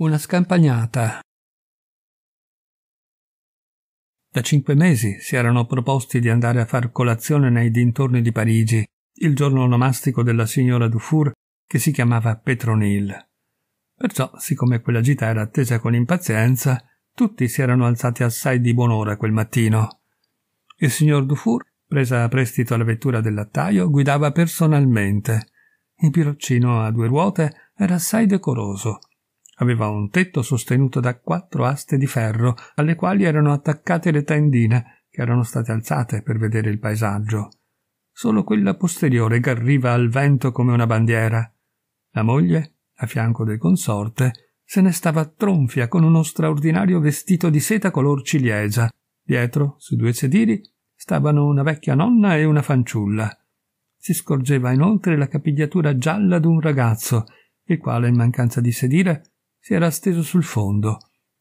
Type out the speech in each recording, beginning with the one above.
Una scampagnata. Da cinque mesi si erano proposti di andare a far colazione nei dintorni di Parigi, il giorno onomastico della signora Dufour che si chiamava Petronil. Perciò, siccome quella gita era attesa con impazienza, tutti si erano alzati assai di buon'ora quel mattino. Il signor Dufour, presa a prestito la vettura del lattaio, guidava personalmente. Il piroccino a due ruote era assai decoroso, Aveva un tetto sostenuto da quattro aste di ferro, alle quali erano attaccate le tendine, che erano state alzate per vedere il paesaggio. Solo quella posteriore garriva al vento come una bandiera. La moglie, a fianco del consorte, se ne stava tronfia con uno straordinario vestito di seta color ciliegia. Dietro, su due sedili, stavano una vecchia nonna e una fanciulla. Si scorgeva inoltre la capigliatura gialla d'un ragazzo, il quale, in mancanza di sedile, si era steso sul fondo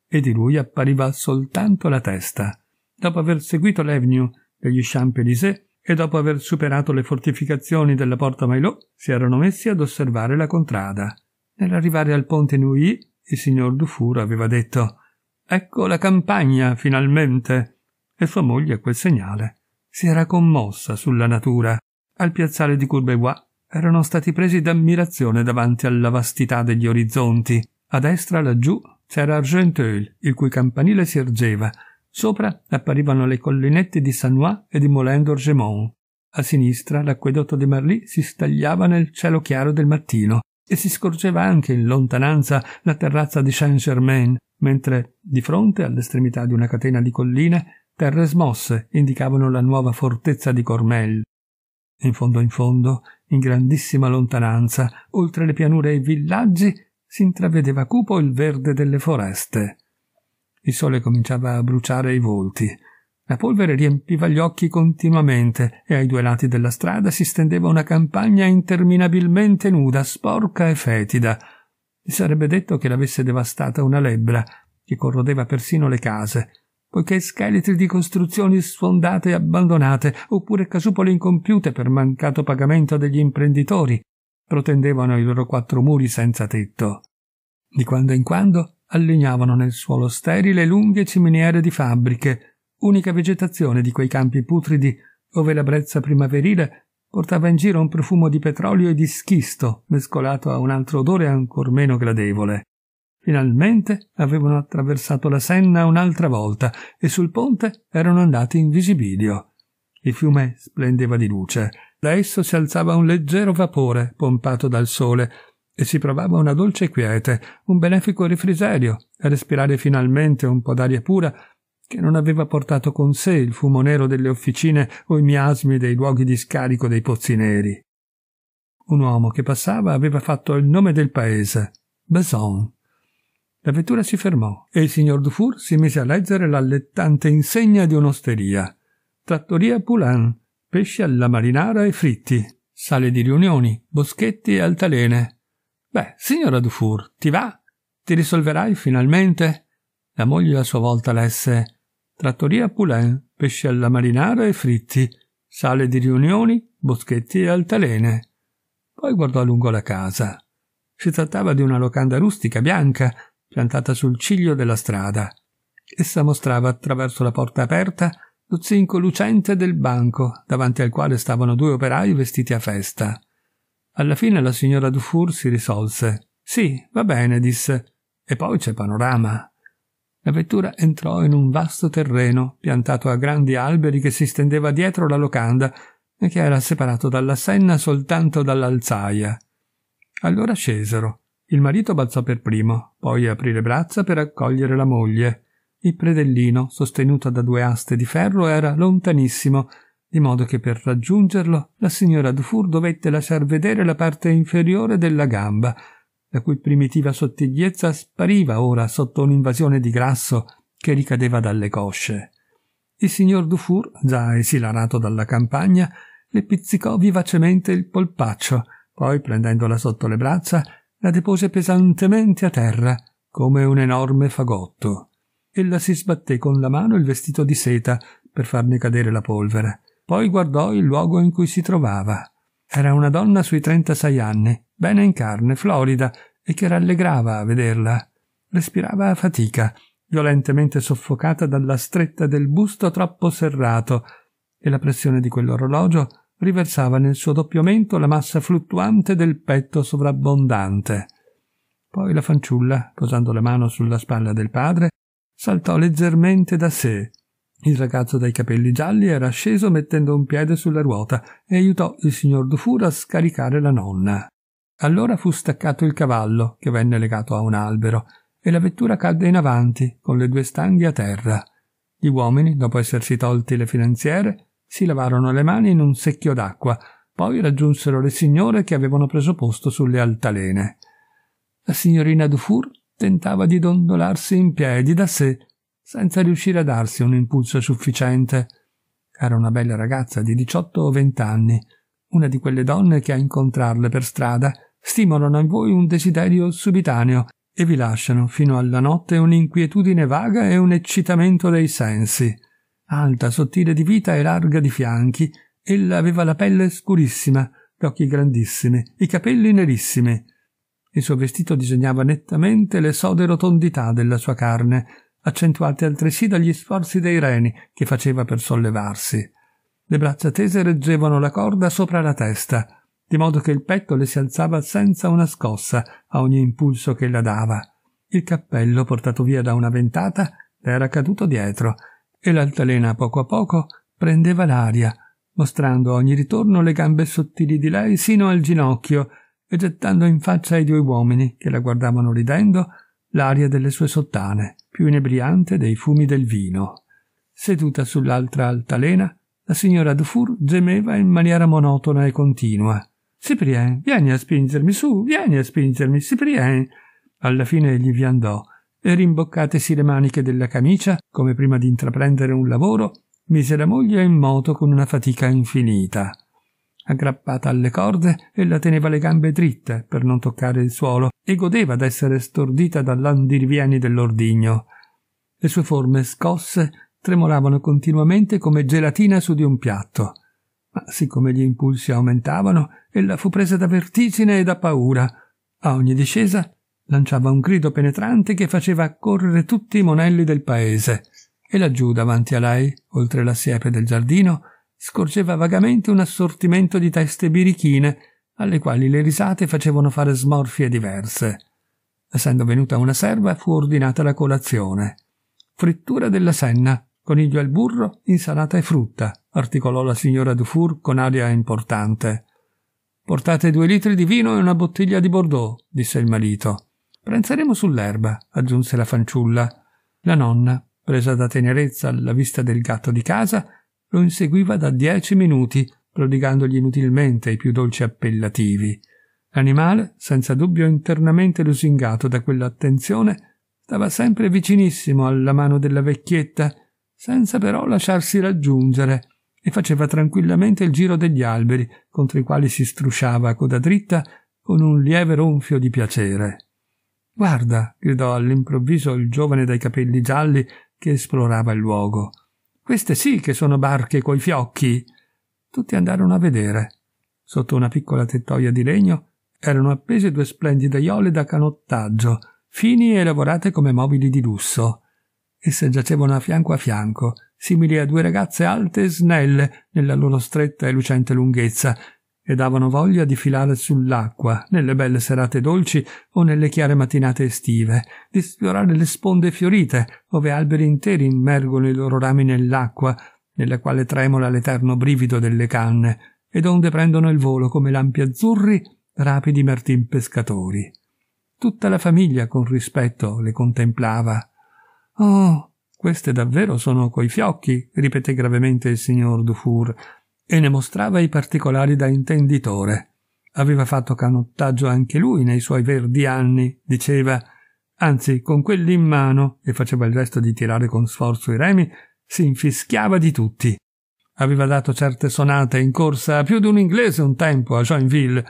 e di lui appariva soltanto la testa. Dopo aver seguito l'avenue degli Champs-Élysées e dopo aver superato le fortificazioni della porta Mailot, si erano messi ad osservare la contrada. Nell'arrivare al ponte Nouilly, il signor Dufour aveva detto Ecco la campagna, finalmente! E sua moglie a quel segnale si era commossa sulla natura. Al piazzale di Courbevoie erano stati presi d'ammirazione davanti alla vastità degli orizzonti, a destra laggiù c'era Argenteuil, il cui campanile si ergeva. Sopra apparivano le collinette di Sanois e di Molin-d'Orgemont. A sinistra l'acquedotto di Marly si stagliava nel cielo chiaro del mattino e si scorgeva anche in lontananza la terrazza di Saint-Germain, mentre di fronte, all'estremità di una catena di colline, terre smosse indicavano la nuova fortezza di Cormel. In fondo in fondo, in grandissima lontananza, oltre le pianure e i villaggi, si intravedeva cupo il verde delle foreste. Il sole cominciava a bruciare i volti. La polvere riempiva gli occhi continuamente e ai due lati della strada si stendeva una campagna interminabilmente nuda, sporca e fetida. Si sarebbe detto che l'avesse devastata una lebbra, che corrodeva persino le case, poiché scheletri di costruzioni sfondate e abbandonate, oppure casupole incompiute per mancato pagamento degli imprenditori, protendevano i loro quattro muri senza tetto. Di quando in quando allignavano nel suolo sterile lunghe ciminiere di fabbriche, unica vegetazione di quei campi putridi ove la brezza primaverile portava in giro un profumo di petrolio e di schisto mescolato a un altro odore ancor meno gradevole. Finalmente avevano attraversato la Senna un'altra volta e sul ponte erano andati in visibilio. Il fiume splendeva di luce da esso si alzava un leggero vapore, pompato dal sole, e si provava una dolce quiete, un benefico rifriserio, a respirare finalmente un po' d'aria pura che non aveva portato con sé il fumo nero delle officine o i miasmi dei luoghi di scarico dei pozzi neri. Un uomo che passava aveva fatto il nome del paese, Beson. La vettura si fermò e il signor Dufour si mise a leggere l'allettante insegna di un'osteria. Trattoria Poulain, pesci alla marinara e fritti, sale di riunioni, boschetti e altalene. Beh, signora Dufour, ti va? Ti risolverai finalmente? La moglie a sua volta lesse Trattoria Poulain, pesci alla marinara e fritti, sale di riunioni, boschetti e altalene. Poi guardò a lungo la casa. Si trattava di una locanda rustica bianca, piantata sul ciglio della strada. Essa mostrava attraverso la porta aperta lo zinco lucente del banco, davanti al quale stavano due operai vestiti a festa. Alla fine la signora Dufour si risolse. Sì, va bene, disse. E poi c'è panorama. La vettura entrò in un vasto terreno, piantato a grandi alberi che si stendeva dietro la locanda e che era separato dalla Senna soltanto dall'alzaia. Allora scesero. Il marito balzò per primo, poi aprì le braccia per accogliere la moglie. Il predellino, sostenuto da due aste di ferro, era lontanissimo, di modo che per raggiungerlo la signora Dufour dovette lasciar vedere la parte inferiore della gamba, la cui primitiva sottigliezza spariva ora sotto un'invasione di grasso che ricadeva dalle cosce. Il signor Dufour, già esilarato dalla campagna, le pizzicò vivacemente il polpaccio, poi prendendola sotto le braccia, la depose pesantemente a terra, come un enorme fagotto. Ella si sbatté con la mano il vestito di seta per farne cadere la polvere. Poi guardò il luogo in cui si trovava. Era una donna sui 36 anni, bene in carne, florida, e che rallegrava a vederla. Respirava a fatica, violentemente soffocata dalla stretta del busto troppo serrato, e la pressione di quell'orologio riversava nel suo doppio mento la massa fluttuante del petto sovrabbondante. Poi la fanciulla, posando la mano sulla spalla del padre, saltò leggermente da sé. Il ragazzo dai capelli gialli era sceso mettendo un piede sulla ruota e aiutò il signor Dufour a scaricare la nonna. Allora fu staccato il cavallo, che venne legato a un albero, e la vettura cadde in avanti, con le due stanghe a terra. Gli uomini, dopo essersi tolti le finanziere, si lavarono le mani in un secchio d'acqua, poi raggiunsero le signore che avevano preso posto sulle altalene. La signorina Dufour tentava di dondolarsi in piedi da sé, senza riuscire a darsi un impulso sufficiente. Era una bella ragazza di 18 o 20 anni, una di quelle donne che a incontrarle per strada stimolano in voi un desiderio subitaneo e vi lasciano fino alla notte un'inquietudine vaga e un eccitamento dei sensi. Alta, sottile di vita e larga di fianchi, ella aveva la pelle scurissima, gli occhi grandissimi, i capelli nerissimi, il suo vestito disegnava nettamente le sode rotondità della sua carne, accentuate altresì dagli sforzi dei reni che faceva per sollevarsi. Le braccia tese reggevano la corda sopra la testa, di modo che il petto le si alzava senza una scossa a ogni impulso che la dava. Il cappello, portato via da una ventata, le era caduto dietro, e l'altalena poco a poco prendeva l'aria, mostrando a ogni ritorno le gambe sottili di lei sino al ginocchio, e gettando in faccia ai due uomini che la guardavano ridendo l'aria delle sue sottane, più inebriante dei fumi del vino. Seduta sull'altra altalena, la signora Dufour gemeva in maniera monotona e continua. Cyprien, vieni a spingermi su, vieni a spingermi, Cyprien. Alla fine gli andò, e rimboccatesi le maniche della camicia, come prima di intraprendere un lavoro, mise la moglie in moto con una fatica infinita aggrappata alle corde, ella teneva le gambe dritte per non toccare il suolo e godeva d'essere stordita dall'andirvieni dell'ordigno. Le sue forme scosse tremolavano continuamente come gelatina su di un piatto. Ma siccome gli impulsi aumentavano, ella fu presa da vertigine e da paura. A ogni discesa lanciava un grido penetrante che faceva correre tutti i monelli del paese. E laggiù davanti a lei, oltre la siepe del giardino, scorgeva vagamente un assortimento di teste birichine, alle quali le risate facevano fare smorfie diverse. Essendo venuta una serva, fu ordinata la colazione. Frittura della senna, coniglio al burro, insalata e frutta, articolò la signora Dufour con aria importante. Portate due litri di vino e una bottiglia di Bordeaux, disse il marito. Pranzeremo sull'erba, aggiunse la fanciulla. La nonna, presa da tenerezza alla vista del gatto di casa, lo inseguiva da dieci minuti, prodigandogli inutilmente i più dolci appellativi. L'animale, senza dubbio internamente lusingato da quell'attenzione, stava sempre vicinissimo alla mano della vecchietta, senza però lasciarsi raggiungere, e faceva tranquillamente il giro degli alberi, contro i quali si strusciava a coda dritta con un lieve ronfio di piacere. Guarda, gridò all'improvviso il giovane dai capelli gialli che esplorava il luogo. Queste sì che sono barche coi fiocchi. Tutti andarono a vedere. Sotto una piccola tettoia di legno erano appese due splendide iole da canottaggio, fini e lavorate come mobili di lusso. Esse giacevano a fianco a fianco, simili a due ragazze alte e snelle nella loro stretta e lucente lunghezza, e davano voglia di filare sull'acqua, nelle belle serate dolci o nelle chiare mattinate estive, di sfiorare le sponde fiorite, ove alberi interi immergono i loro rami nell'acqua, nella quale tremola l'eterno brivido delle canne, ed onde prendono il volo come lampi azzurri, rapidi martin pescatori. Tutta la famiglia con rispetto le contemplava. Oh, queste davvero sono coi fiocchi, ripeté gravemente il signor Dufour, e ne mostrava i particolari da intenditore. Aveva fatto canottaggio anche lui nei suoi verdi anni, diceva, anzi con quelli in mano, e faceva il gesto di tirare con sforzo i remi, si infischiava di tutti. Aveva dato certe sonate in corsa a più di un inglese un tempo a Joinville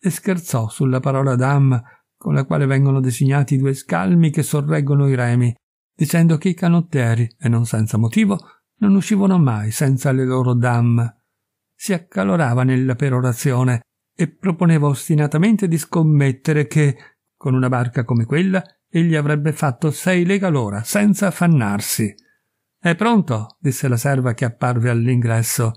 e scherzò sulla parola dam con la quale vengono designati i due scalmi che sorreggono i remi, dicendo che i canottieri, e non senza motivo, non uscivano mai senza le loro dam si accalorava nella perorazione e proponeva ostinatamente di scommettere che, con una barca come quella, egli avrebbe fatto sei lega l'ora, senza affannarsi. È pronto, disse la serva che apparve all'ingresso.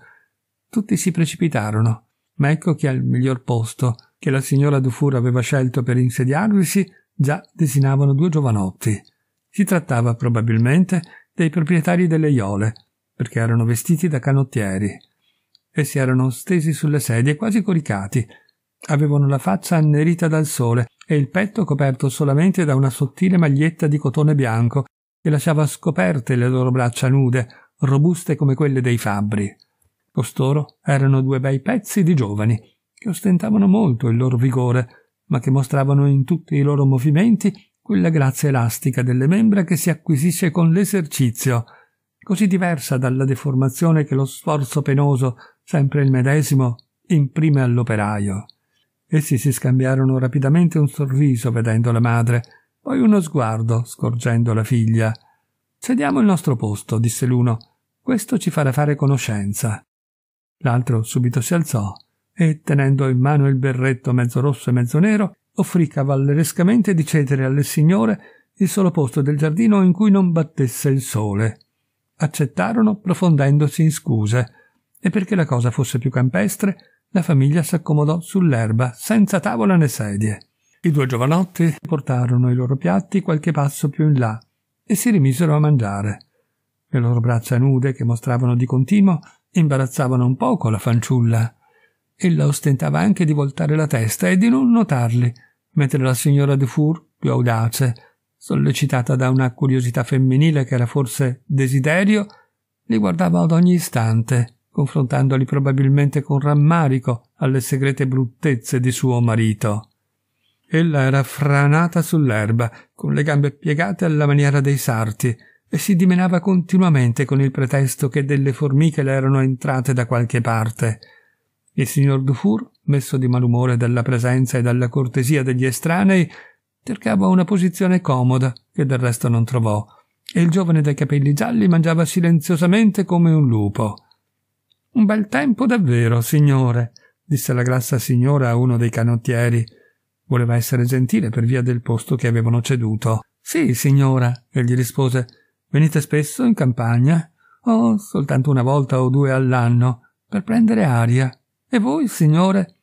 Tutti si precipitarono, ma ecco che al miglior posto che la signora Dufour aveva scelto per insediarvisi già desinavano due giovanotti. Si trattava probabilmente dei proprietari delle iole, perché erano vestiti da canottieri e si erano stesi sulle sedie quasi coricati. Avevano la faccia annerita dal sole e il petto coperto solamente da una sottile maglietta di cotone bianco che lasciava scoperte le loro braccia nude, robuste come quelle dei fabbri. Costoro erano due bei pezzi di giovani, che ostentavano molto il loro vigore, ma che mostravano in tutti i loro movimenti quella grazia elastica delle membra che si acquisisce con l'esercizio, così diversa dalla deformazione che lo sforzo penoso sempre il medesimo, imprime all'operaio. Essi si scambiarono rapidamente un sorriso vedendo la madre, poi uno sguardo, scorgendo la figlia. Cediamo il nostro posto, disse l'uno. Questo ci farà fare conoscenza. L'altro subito si alzò e, tenendo in mano il berretto mezzo rosso e mezzo nero, offrì cavallerescamente di cedere alle signore il solo posto del giardino in cui non battesse il sole. Accettarono profondendosi in scuse e perché la cosa fosse più campestre, la famiglia s'accomodò sull'erba, senza tavola né sedie. I due giovanotti portarono i loro piatti qualche passo più in là e si rimisero a mangiare. Le loro braccia nude, che mostravano di continuo, imbarazzavano un poco la fanciulla. Ella ostentava anche di voltare la testa e di non notarli, mentre la signora Dufour, più audace, sollecitata da una curiosità femminile che era forse desiderio, li guardava ad ogni istante confrontandoli probabilmente con rammarico alle segrete bruttezze di suo marito. Ella era franata sull'erba, con le gambe piegate alla maniera dei sarti, e si dimenava continuamente con il pretesto che delle formiche le erano entrate da qualche parte. Il signor Dufour, messo di malumore dalla presenza e dalla cortesia degli estranei, cercava una posizione comoda, che del resto non trovò, e il giovane dai capelli gialli mangiava silenziosamente come un lupo. Un bel tempo davvero, signore, disse la grassa signora a uno dei canottieri. Voleva essere gentile per via del posto che avevano ceduto. Sì, signora, egli rispose. Venite spesso in campagna? Oh, soltanto una volta o due all'anno, per prendere aria. E voi, signore?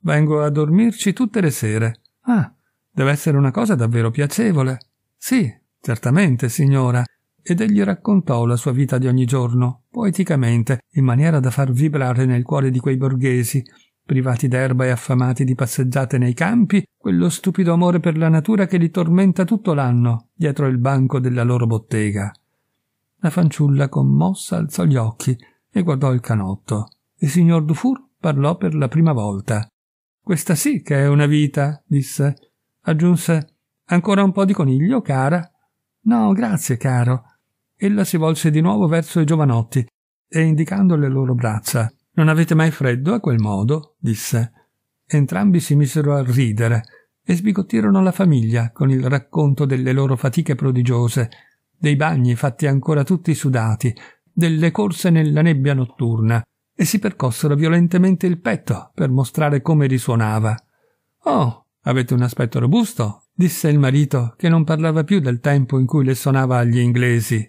Vengo a dormirci tutte le sere. Ah, deve essere una cosa davvero piacevole. Sì, certamente, signora. Ed egli raccontò la sua vita di ogni giorno, poeticamente, in maniera da far vibrare nel cuore di quei borghesi, privati d'erba e affamati di passeggiate nei campi, quello stupido amore per la natura che li tormenta tutto l'anno dietro il banco della loro bottega. La fanciulla commossa alzò gli occhi e guardò il canotto. Il signor Dufour parlò per la prima volta. Questa sì che è una vita, disse. Aggiunse Ancora un po' di coniglio, cara? No, grazie, caro. Ella si volse di nuovo verso i giovanotti e indicando le loro braccia. Non avete mai freddo a quel modo? disse. Entrambi si misero a ridere e sbigottirono la famiglia con il racconto delle loro fatiche prodigiose, dei bagni fatti ancora tutti sudati, delle corse nella nebbia notturna, e si percossero violentemente il petto per mostrare come risuonava. Oh, avete un aspetto robusto, disse il marito, che non parlava più del tempo in cui le suonava agli inglesi.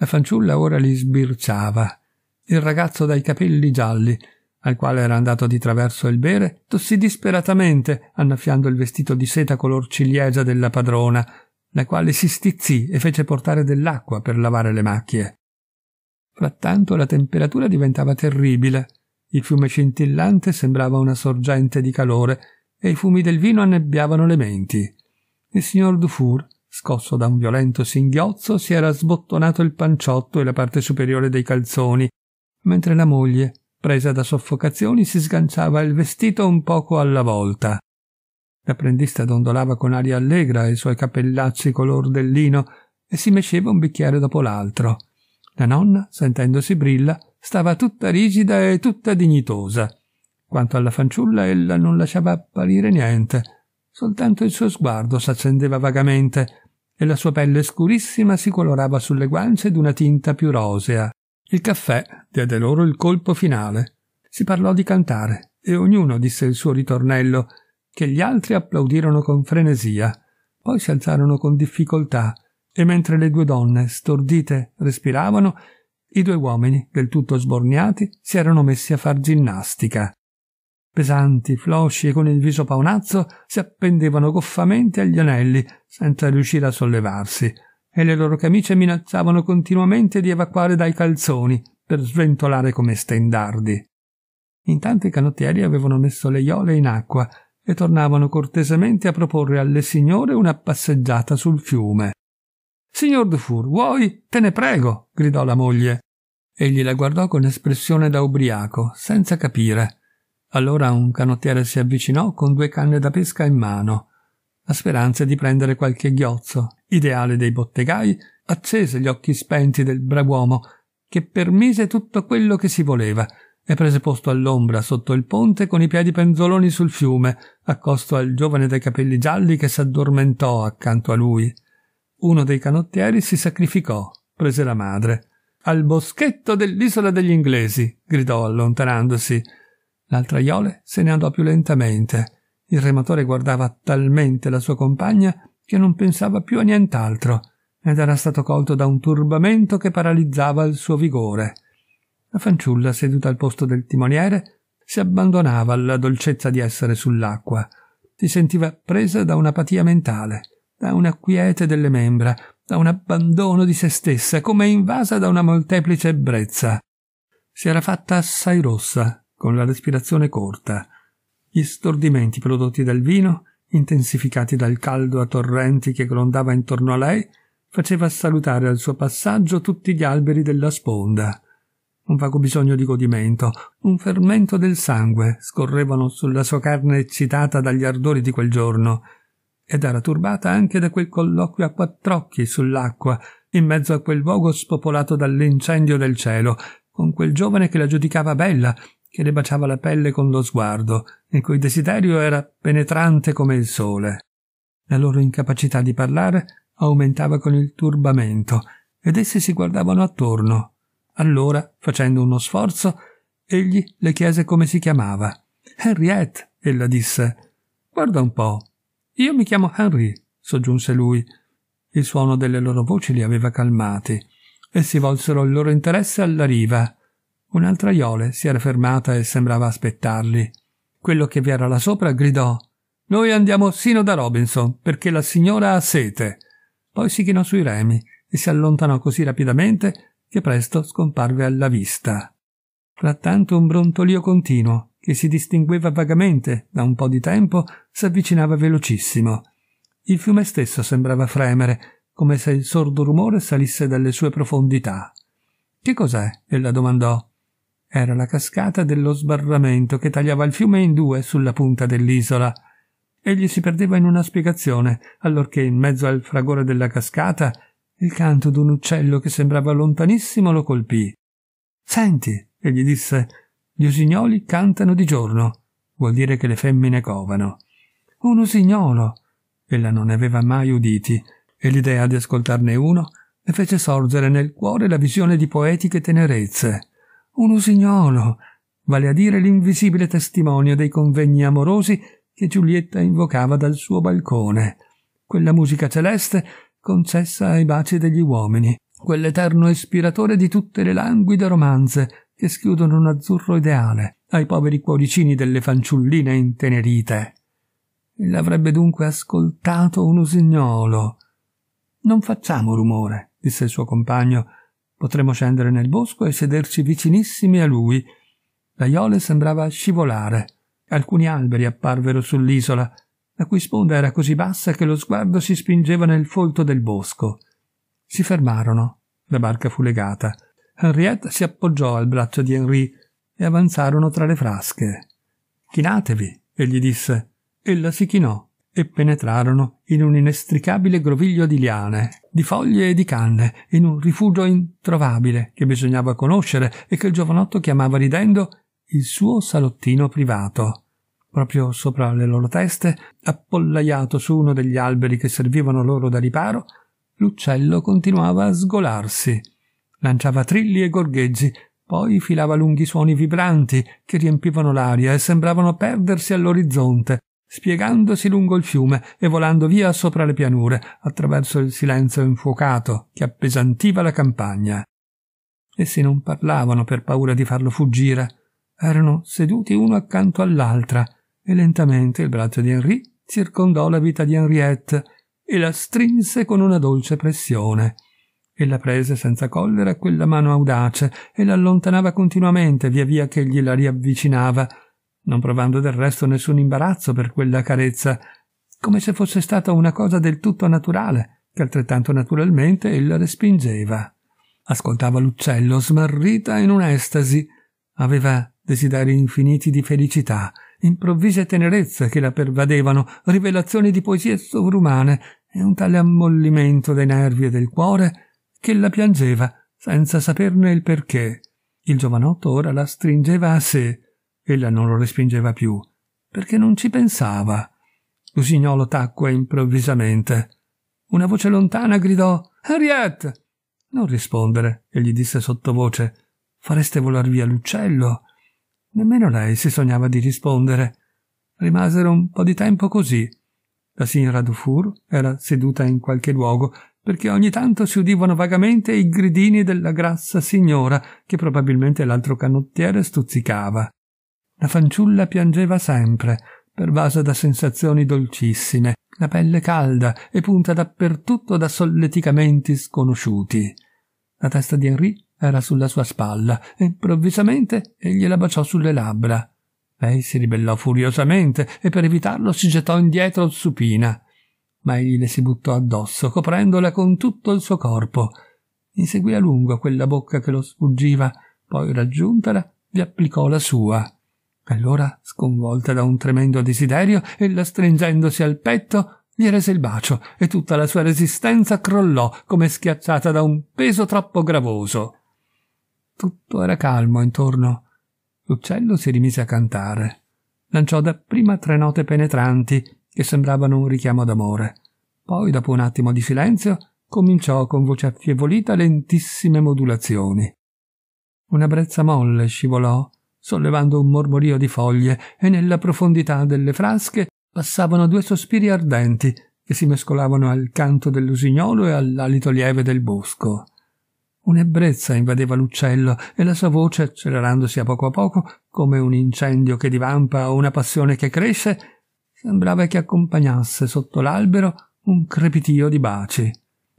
La fanciulla ora li sbirciava. Il ragazzo dai capelli gialli, al quale era andato di traverso il bere, tossì disperatamente, annaffiando il vestito di seta color ciliegia della padrona, la quale si stizzì e fece portare dell'acqua per lavare le macchie. Frattanto la temperatura diventava terribile. Il fiume scintillante sembrava una sorgente di calore e i fumi del vino annebbiavano le menti. Il signor Dufour Scosso da un violento singhiozzo, si era sbottonato il panciotto e la parte superiore dei calzoni, mentre la moglie, presa da soffocazioni, si sganciava il vestito un poco alla volta. L'apprendista dondolava con aria allegra i suoi capellacci color del lino e si mesceva un bicchiere dopo l'altro. La nonna, sentendosi brilla, stava tutta rigida e tutta dignitosa. Quanto alla fanciulla, ella non lasciava apparire niente, soltanto il suo sguardo s'accendeva vagamente e la sua pelle scurissima si colorava sulle guance d'una tinta più rosea. Il caffè diede loro il colpo finale. Si parlò di cantare e ognuno disse il suo ritornello, che gli altri applaudirono con frenesia. Poi si alzarono con difficoltà e mentre le due donne, stordite, respiravano, i due uomini, del tutto sborniati, si erano messi a far ginnastica pesanti, flosci e con il viso paonazzo, si appendevano goffamente agli anelli, senza riuscire a sollevarsi, e le loro camicie minacciavano continuamente di evacuare dai calzoni, per sventolare come stendardi. Intanto i canottieri avevano messo le iole in acqua e tornavano cortesemente a proporre alle signore una passeggiata sul fiume. Signor Dufour, vuoi? Te ne prego! gridò la moglie. Egli la guardò con espressione da ubriaco, senza capire allora un canottiere si avvicinò con due canne da pesca in mano. La speranza di prendere qualche ghiozzo, ideale dei bottegai, accese gli occhi spenti del brav'uomo, che permise tutto quello che si voleva e prese posto all'ombra sotto il ponte con i piedi penzoloni sul fiume, accosto al giovane dai capelli gialli che s'addormentò accanto a lui. Uno dei canottieri si sacrificò, prese la madre. Al boschetto dell'isola degli inglesi, gridò allontanandosi L'altra iole se ne andò più lentamente. Il rematore guardava talmente la sua compagna che non pensava più a nient'altro ed era stato colto da un turbamento che paralizzava il suo vigore. La fanciulla, seduta al posto del timoniere, si abbandonava alla dolcezza di essere sull'acqua. Si sentiva presa da un'apatia mentale, da una quiete delle membra, da un abbandono di se stessa, come invasa da una molteplice ebbrezza. Si era fatta assai rossa, con la respirazione corta, gli stordimenti prodotti dal vino, intensificati dal caldo a torrenti che grondava intorno a lei, faceva salutare al suo passaggio tutti gli alberi della sponda. Un vago bisogno di godimento, un fermento del sangue scorrevano sulla sua carne eccitata dagli ardori di quel giorno, ed era turbata anche da quel colloquio a quattr'occhi sull'acqua, in mezzo a quel luogo spopolato dall'incendio del cielo, con quel giovane che la giudicava bella che le baciava la pelle con lo sguardo, e cui desiderio era penetrante come il sole. La loro incapacità di parlare aumentava con il turbamento, ed essi si guardavano attorno. Allora, facendo uno sforzo, egli le chiese come si chiamava. Henriette, ella disse. Guarda un po'. Io mi chiamo Henry, soggiunse lui. Il suono delle loro voci li aveva calmati, e si volsero il loro interesse alla riva. Un'altra Iole si era fermata e sembrava aspettarli. Quello che vi era là sopra gridò Noi andiamo sino da Robinson, perché la signora ha sete. Poi si chinò sui remi e si allontanò così rapidamente che presto scomparve alla vista. Frattanto un brontolio continuo, che si distingueva vagamente da un po' di tempo, s'avvicinava velocissimo. Il fiume stesso sembrava fremere, come se il sordo rumore salisse dalle sue profondità. Che cos'è? ella domandò. Era la cascata dello sbarramento che tagliava il fiume in due sulla punta dell'isola. Egli si perdeva in una spiegazione, allorché in mezzo al fragore della cascata il canto d'un uccello che sembrava lontanissimo lo colpì. Senti, egli disse, gli usignoli cantano di giorno. Vuol dire che le femmine covano. Un usignolo! Ella non ne aveva mai uditi, e l'idea di ascoltarne uno le fece sorgere nel cuore la visione di poetiche tenerezze un usignolo, vale a dire l'invisibile testimonio dei convegni amorosi che Giulietta invocava dal suo balcone, quella musica celeste concessa ai baci degli uomini, quell'eterno ispiratore di tutte le languide romanze che schiudono un azzurro ideale ai poveri cuoricini delle fanciulline intenerite. L'avrebbe dunque ascoltato un usignolo. Non facciamo rumore, disse il suo compagno, Potremmo scendere nel bosco e sederci vicinissimi a lui. La Iole sembrava scivolare. Alcuni alberi apparvero sull'isola, la cui sponda era così bassa che lo sguardo si spingeva nel folto del bosco. Si fermarono. La barca fu legata. Henriette si appoggiò al braccio di Henri e avanzarono tra le frasche. Chinatevi, egli disse. Ella si chinò e penetrarono in un inestricabile groviglio di liane, di foglie e di canne, in un rifugio introvabile che bisognava conoscere e che il giovanotto chiamava ridendo il suo salottino privato. Proprio sopra le loro teste, appollaiato su uno degli alberi che servivano loro da riparo, l'uccello continuava a sgolarsi. Lanciava trilli e gorgheggi, poi filava lunghi suoni vibranti che riempivano l'aria e sembravano perdersi all'orizzonte, spiegandosi lungo il fiume e volando via sopra le pianure, attraverso il silenzio infuocato che appesantiva la campagna. Essi non parlavano per paura di farlo fuggire, erano seduti uno accanto all'altra, e lentamente il braccio di Henri circondò la vita di Henriette e la strinse con una dolce pressione. E la prese senza collera quella mano audace e l'allontanava continuamente via via che egli la riavvicinava, non provando del resto nessun imbarazzo per quella carezza, come se fosse stata una cosa del tutto naturale, che altrettanto naturalmente ella respingeva. Ascoltava l'uccello, smarrita in un'estasi. Aveva desideri infiniti di felicità, improvvise tenerezze che la pervadevano, rivelazioni di poesie sovrumane e un tale ammollimento dei nervi e del cuore che la piangeva senza saperne il perché. Il giovanotto ora la stringeva a sé, Ella non lo respingeva più, perché non ci pensava. L'usignolo tacque improvvisamente. Una voce lontana gridò «Henriette!» Non rispondere, egli disse sottovoce. Fareste volar via l'uccello? Nemmeno lei si sognava di rispondere. Rimasero un po' di tempo così. La signora Dufour era seduta in qualche luogo, perché ogni tanto si udivano vagamente i gridini della grassa signora, che probabilmente l'altro canottiere stuzzicava. La fanciulla piangeva sempre, pervasa da sensazioni dolcissime, la pelle calda e punta dappertutto da solleticamenti sconosciuti. La testa di Henri era sulla sua spalla e improvvisamente egli la baciò sulle labbra. Lei si ribellò furiosamente e per evitarlo si gettò indietro supina. Ma egli le si buttò addosso, coprendola con tutto il suo corpo. Inseguì a lungo quella bocca che lo sfuggiva, poi raggiuntala, vi applicò la sua. Allora, sconvolta da un tremendo desiderio, ella stringendosi al petto, gli rese il bacio e tutta la sua resistenza crollò come schiacciata da un peso troppo gravoso. Tutto era calmo intorno. L'uccello si rimise a cantare. Lanciò dapprima tre note penetranti che sembravano un richiamo d'amore. Poi, dopo un attimo di silenzio, cominciò con voce affievolita lentissime modulazioni. Una brezza molle scivolò sollevando un mormorio di foglie, e nella profondità delle frasche passavano due sospiri ardenti che si mescolavano al canto dell'usignolo e all'alito lieve del bosco. Un'ebbrezza invadeva l'uccello e la sua voce, accelerandosi a poco a poco, come un incendio che divampa o una passione che cresce, sembrava che accompagnasse sotto l'albero un crepitio di baci.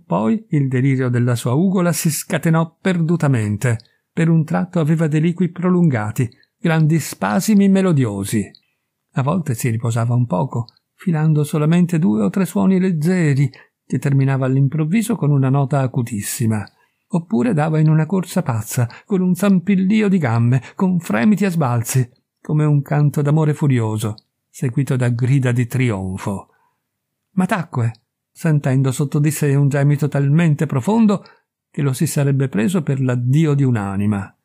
Poi il delirio della sua ugola si scatenò perdutamente per un tratto aveva deliqui prolungati, grandi spasimi melodiosi. A volte si riposava un poco, filando solamente due o tre suoni leggeri, che terminava all'improvviso con una nota acutissima. Oppure dava in una corsa pazza, con un zampillio di gambe, con fremiti a sbalzi, come un canto d'amore furioso, seguito da grida di trionfo. Ma tacque, sentendo sotto di sé un gemito talmente profondo che lo si sarebbe preso per l'addio di un'anima.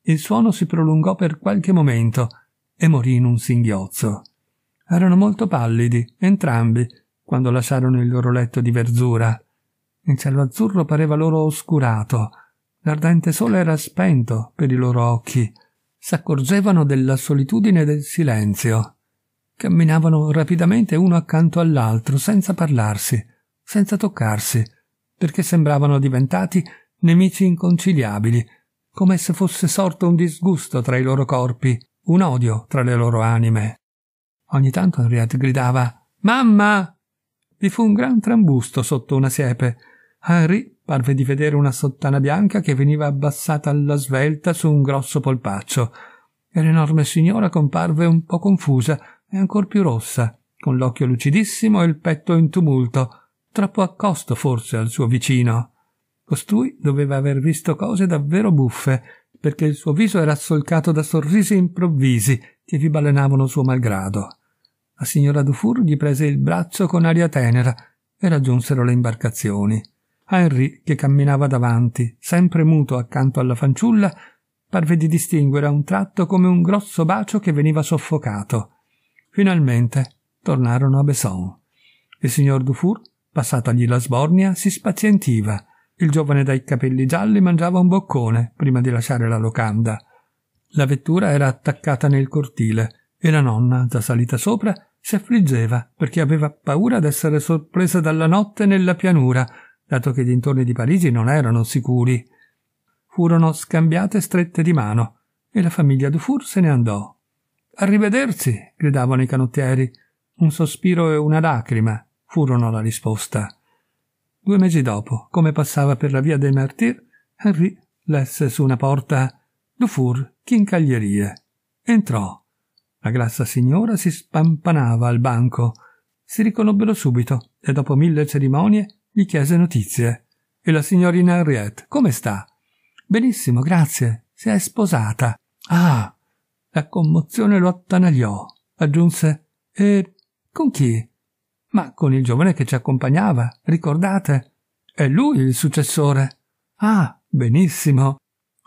Il suono si prolungò per qualche momento e morì in un singhiozzo. Erano molto pallidi, entrambi, quando lasciarono il loro letto di verzura. Il cielo azzurro pareva loro oscurato, l'ardente sole era spento per i loro occhi, s'accorgevano della solitudine e del silenzio. Camminavano rapidamente uno accanto all'altro, senza parlarsi, senza toccarsi, perché sembravano diventati nemici inconciliabili, come se fosse sorto un disgusto tra i loro corpi, un odio tra le loro anime. Ogni tanto Henriette gridava Mamma! Vi fu un gran trambusto sotto una siepe. Henri parve di vedere una sottana bianca che veniva abbassata alla svelta su un grosso polpaccio e l'enorme signora comparve un po confusa e ancor più rossa, con l'occhio lucidissimo e il petto in tumulto, troppo accosto forse al suo vicino. Costui doveva aver visto cose davvero buffe, perché il suo viso era solcato da sorrisi improvvisi che vi balenavano suo malgrado. La signora Dufour gli prese il braccio con aria tenera e raggiunsero le imbarcazioni. Henry, che camminava davanti, sempre muto accanto alla fanciulla, parve di distinguere a un tratto come un grosso bacio che veniva soffocato. Finalmente tornarono a Besson. Il signor Dufour Passatagli la sbornia, si spazientiva. Il giovane dai capelli gialli mangiava un boccone prima di lasciare la locanda. La vettura era attaccata nel cortile e la nonna, già salita sopra, si affliggeva perché aveva paura d'essere sorpresa dalla notte nella pianura, dato che i dintorni di Parigi non erano sicuri. Furono scambiate strette di mano e la famiglia Dufour se ne andò. Arrivederci, gridavano i canottieri. Un sospiro e una lacrima furono la risposta. Due mesi dopo, come passava per la via dei Martir, Henry lesse su una porta Dufour, chincaglierie. Entrò. La grassa signora si spampanava al banco. Si riconobbero subito e dopo mille cerimonie gli chiese notizie. E la signorina Henriette, come sta? Benissimo, grazie. Si è sposata. Ah! La commozione lo attanagliò. Aggiunse, e con chi? Ma con il giovane che ci accompagnava, ricordate? È lui il successore. Ah, benissimo.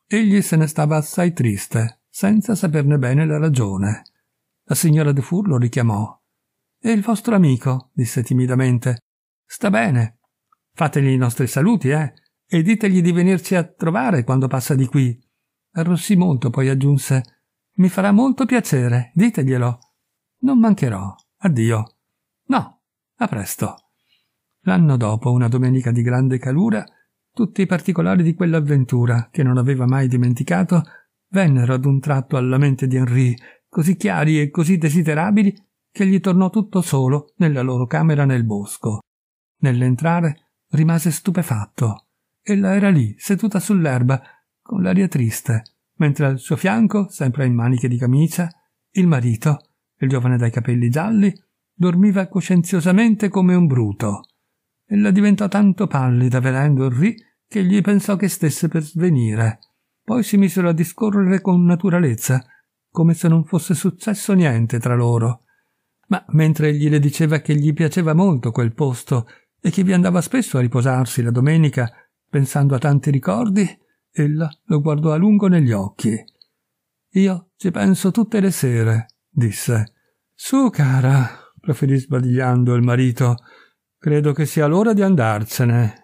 Egli se ne stava assai triste, senza saperne bene la ragione. La signora De Fur lo richiamò. E il vostro amico, disse timidamente. Sta bene. Fategli i nostri saluti, eh, e ditegli di venirci a trovare quando passa di qui. Arrossì molto, poi aggiunse Mi farà molto piacere, diteglielo. Non mancherò. Addio. No, a presto. L'anno dopo, una domenica di grande calura, tutti i particolari di quell'avventura, che non aveva mai dimenticato, vennero ad un tratto alla mente di Henri, così chiari e così desiderabili, che gli tornò tutto solo nella loro camera nel bosco. Nell'entrare rimase stupefatto. Ella era lì, seduta sull'erba, con l'aria triste, mentre al suo fianco, sempre in maniche di camicia, il marito, il giovane dai capelli gialli, dormiva coscienziosamente come un bruto. Ella diventò tanto pallida vedendo il Rì che gli pensò che stesse per svenire. Poi si misero a discorrere con naturalezza, come se non fosse successo niente tra loro. Ma mentre egli le diceva che gli piaceva molto quel posto e che vi andava spesso a riposarsi la domenica, pensando a tanti ricordi, ella lo guardò a lungo negli occhi. Io ci penso tutte le sere, disse. Su, cara, proferì sbadigliando il marito. Credo che sia l'ora di andarsene.